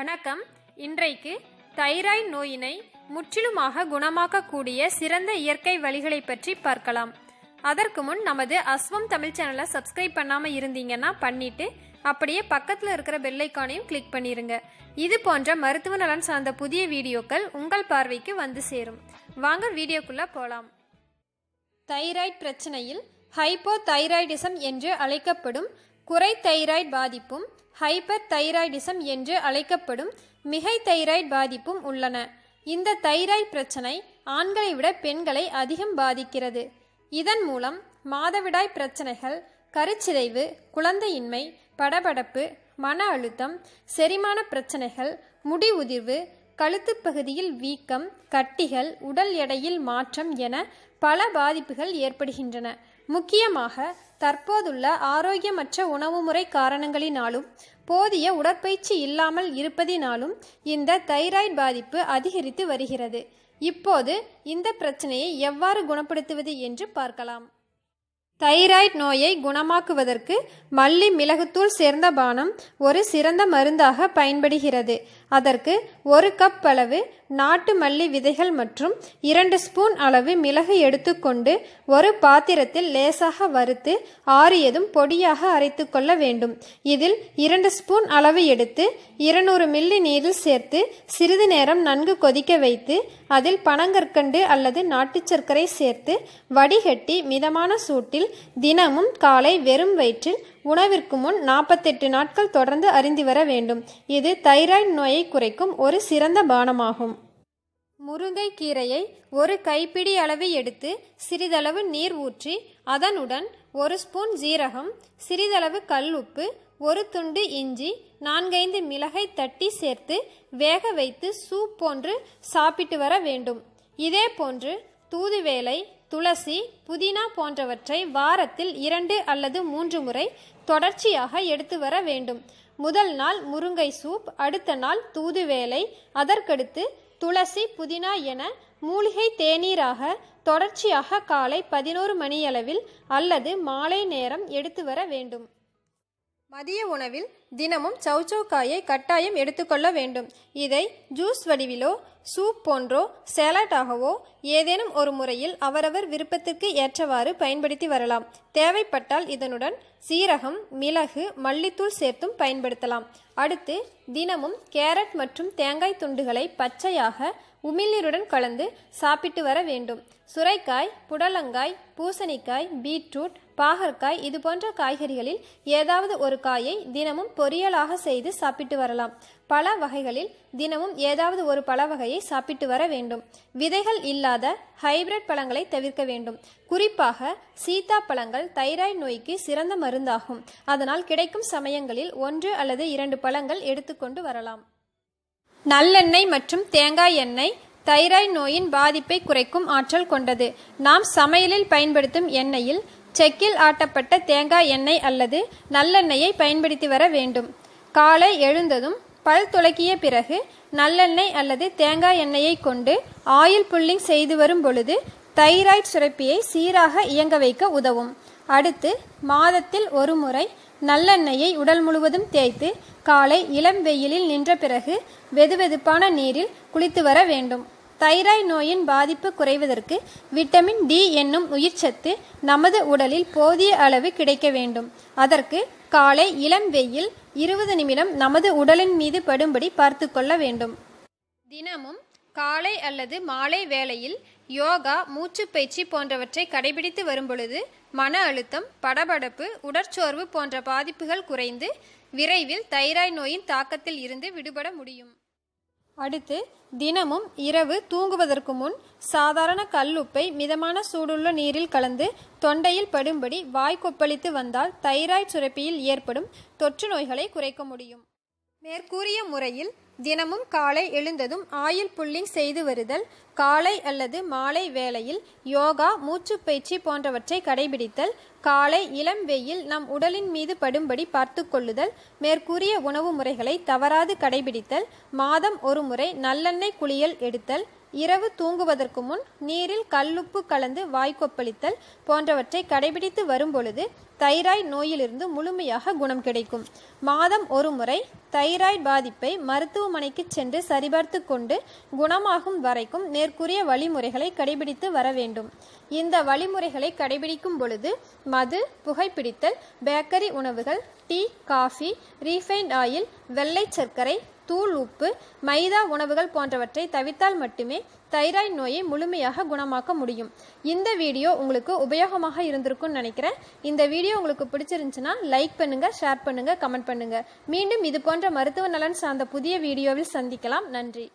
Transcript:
வணக்கம் இன்றைக்கு தைராய்டு நோயினை முற்றிலுமாக குணமாக்கக்கூடிய சிறந்த இயற்கை வழிகளை பற்றி பார்க்கலாம் அதற்கு முன் நமது அஸ்வம் தமிழ் சேனலை சப்ஸ்கிரைப் பண்ணாமல் இருந்தீங்கன்னா பண்ணிட்டு அப்படியே பக்கத்தில் இருக்கிற பெல்லைக்கானையும் கிளிக் பண்ணிடுங்க இது போன்ற மருத்துவ நலன் சார்ந்த புதிய வீடியோக்கள் உங்கள் பார்வைக்கு வந்து சேரும் வாங்க வீடியோக்குள்ளே போகலாம் தைராய்ட் பிரச்சனையில் ஹைப்போ தைராய்டிசம் என்று அழைக்கப்படும் குறை தைராய்டு பாதிப்பும் ஹைப்பர் தைராய்டிசம் என்று அழைக்கப்படும் மிகை தைராய்டு பாதிப்பும் உள்ளன இந்த தைராய்டு பிரச்சனை ஆண்களை விட பெண்களை அதிகம் பாதிக்கிறது இதன் மூலம் மாதவிடாய் பிரச்சனைகள் கருச்சிதைவு குழந்தையின்மை படபடப்பு மன அழுத்தம் செரிமான பிரச்சனைகள் முடி உதிர்வு கழுத்து பகுதியில் வீக்கம் கட்டிகள் உடல் எடையில் மாற்றம் என பல பாதிப்புகள் ஏற்படுகின்றன முக்கியமாக தற்போதுள்ள ஆரோக்கியமற்ற உணவு முறை காரணங்களினாலும் போதிய உடற்பயிற்சி இல்லாமல் இருப்பதினாலும் இந்த தைராய்டு பாதிப்பு அதிகரித்து வருகிறது இப்போது இந்த பிரச்சனையை எவ்வாறு குணப்படுத்துவது என்று பார்க்கலாம் தைராய்டு நோயை குணமாக்குவதற்கு மல்லி மிளகுத்தூள் சேர்ந்த பானம் ஒரு சிறந்த மருந்தாக பயன்படுகிறது அதற்கு ஒரு கப் அளவு நாட்டு மல்லி விதைகள் மற்றும் இரண்டு ஸ்பூன் அளவு மிளகு எடுத்துக்கொண்டு ஒரு பாத்திரத்தில் லேசாக வறுத்து ஆறியதும் பொடியாக அரைத்து கொள்ள வேண்டும் இதில் இரண்டு ஸ்பூன் அளவு எடுத்து இருநூறு மில்லி நீரில் சேர்த்து சிறிது நேரம் நன்கு கொதிக்க வைத்து அதில் பனங்கற்கண்டு அல்லது நாட்டு சர்க்கரை சேர்த்து வடிகட்டி மிதமான சூட்டில் தினமும் காலை வெறும் வயிற்றில் உணவிற்கு முன் நாற்பத்தெட்டு நாட்கள் தொடர்ந்து அறிந்து வர வேண்டும் இது தைராய்டு நோயை குறைக்கும் ஒரு சிறந்த பானமாகும் முருங்கை கீரையை ஒரு கைப்பிடி அளவு எடுத்து சிறிதளவு நீர் ஊற்றி அதனுடன் ஒரு ஸ்பூன் ஜீரகம் சிறிதளவு கல் உப்பு ஒரு துண்டு இஞ்சி நான்கைந்து மிளகை தட்டி சேர்த்து வேக வைத்து சூப் போன்று சாப்பிட்டு வர வேண்டும் இதே போன்று தூதுவேலை துளசி புதினா போன்றவற்றை வாரத்தில் இரண்டு அல்லது மூன்று முறை தொடர்ச்சியாக எடுத்து வர வேண்டும் முதல் நாள் முருங்கை சூப் அடுத்த நாள் தூதுவேலை அதற்கடுத்து துளசி புதினா என மூலிகை தேநீராக தொடர்ச்சியாக காலை பதினோரு மணியளவில் அல்லது மாலை நேரம் எடுத்து வர வேண்டும் மதிய உணவில் தினமும் சௌச்சோக்காயை கட்டாயம் எடுத்துக்கொள்ள வேண்டும் இதை ஜூஸ் வடிவிலோ சூப் போன்றோ ஆகவோ ஏதேனும் ஒரு முறையில் அவரவர் விருப்பத்திற்கு ஏற்றவாறு பயன்படுத்தி வரலாம் தேவைப்பட்டால் இதனுடன் சீரகம் மிளகு மல்லித்தூள் சேர்த்தும் பயன்படுத்தலாம் அடுத்து தினமும் கேரட் மற்றும் தேங்காய் துண்டுகளை பச்சையாக உமிழ்நீருடன் கலந்து சாப்பிட்டு வர வேண்டும் சுரைக்காய் புடலங்காய் பூசணிக்காய் பீட்ரூட் பாகற்காய் இது போன்ற காய்கறிகளில் ஏதாவது ஒரு காயை தினமும் பொரியலாக செய்து சாப்பிட்டு வரலாம் பல வகைகளில் தினமும் ஏதாவது ஒரு பழ வகையை சாப்பிட்டு வர வேண்டும் விதைகள் இல்லாத ஹைபிரிட் பழங்களை தவிர்க்க வேண்டும் குறிப்பாக சீதா பழங்கள் தைராய்டு நோய்க்கு சிறந்த மருந்தாகும் அதனால் கிடைக்கும் சமயங்களில் ஒன்று அல்லது இரண்டு பழங்கள் எடுத்துக்கொண்டு வரலாம் நல்லெண்ணெய் மற்றும் தேங்காய் எண்ணெய் தைராய்டு நோயின் பாதிப்பை குறைக்கும் ஆற்றல் கொண்டது நாம் சமையலில் பயன்படுத்தும் எண்ணெயில் செக்கில் ஆட்டப்பட்ட தேங்காய் எண்ணெய் அல்லது நல்லெண்ணெயை பயன்படுத்தி வர வேண்டும் காலை எழுந்ததும் பல் துளக்கிய பிறகு நல்லெண்ணெய் அல்லது தேங்காய் எண்ணெயை கொண்டு ஆயில் புல்லிங் செய்து வரும் பொழுது தைராய்டு சுரப்பியை சீராக இயங்க வைக்க உதவும் அடுத்து மாதத்தில் ஒரு முறை நல்லெண்ணெயை உடல் முழுவதும் தேய்த்து காலை இளம் வெயிலில் நின்ற பிறகு வெதுவெதுப்பான நீரில் குளித்து வர வேண்டும் தைராய் நோயின் பாதிப்பு குறைவதற்கு விட்டமின் டி என்னும் உயிர்ச்சத்து நமது உடலில் போதிய அளவு கிடைக்க வேண்டும் அதற்கு காலை இளம் வெயில் இருபது நிமிடம் நமது உடலின் மீது படும்படி பார்த்து கொள்ள வேண்டும் தினமும் காலை அல்லது மாலை வேளையில் யோகா மூச்சு பயிற்சி போன்றவற்றை கடைபிடித்து வரும் பொழுது மன அழுத்தம் படபடப்பு உடற்சோர்வு போன்ற பாதிப்புகள் குறைந்து விரைவில் தைராய் நோயின் தாக்கத்தில் இருந்து விடுபட முடியும் அடுத்து தினமும் இரவு தூங்குவதற்கு முன் சாதாரண கல்லுப்பை மிதமான சூடுள்ள நீரில் கலந்து தொண்டையில் படும்படி வாய் கொப்பளித்து வந்தால் தைராய்ட் சுரப்பியில் ஏற்படும் தொற்று நோய்களை குறைக்க முடியும் மேற்கூறிய முறையில் தினமும் காலை எழுந்ததும் ஆயில் புல்லிங் செய்து வருதல் காலை அல்லது மாலை வேளையில் யோகா மூச்சு பயிற்சி போன்றவற்றை கடைபிடித்தல் காலை இளம் வெயில் நம் உடலின் மீது படும்படி பார்த்து கொள்ளுதல் மேற்கூறிய உணவு முறைகளை தவறாது கடைபிடித்தல் மாதம் ஒரு முறை நல்லெண்ணெய் குளியல் எடுத்தல் இரவு தூங்குவதற்கு முன் நீரில் கல்லுப்பு கலந்து வாய்க்கொப்பளித்தல் போன்றவற்றை கடைபிடித்து வரும்பொழுது தைராய்டு நோயிலிருந்து முழுமையாக குணம் கிடைக்கும் மாதம் ஒரு முறை தைராய்டு பாதிப்பை மருத்துவமனைக்கு சென்று சரிபார்த்து கொண்டு குணமாகும் வரைக்கும் மேற்கூறிய வழிமுறைகளை கடைபிடித்து வர வேண்டும் இந்த வழிமுறைகளை கடைபிடிக்கும் பொழுது மது புகைப்பிடித்தல் பேக்கரி உணவுகள் டீ காஃபி ரீஃபைண்ட் ஆயில் வெள்ளை சர்க்கரை தூள் உப்பு மைதா உணவுகள் போன்றவற்றை தவிர்த்தால் மட்டுமே தைராய்டு நோயை முழுமையாக குணமாக்க முடியும் இந்த வீடியோ உங்களுக்கு உபயோகமாக இருந்திருக்கும்னு நினைக்கிறேன் இந்த வீடியோ உங்களுக்கு பிடிச்சிருந்துச்சுன்னா லைக் பண்ணுங்கள் ஷேர் பண்ணுங்கள் கமெண்ட் பண்ணுங்கள் மீண்டும் இது போன்ற மருத்துவ நலன் சார்ந்த புதிய வீடியோவில் சந்திக்கலாம் நன்றி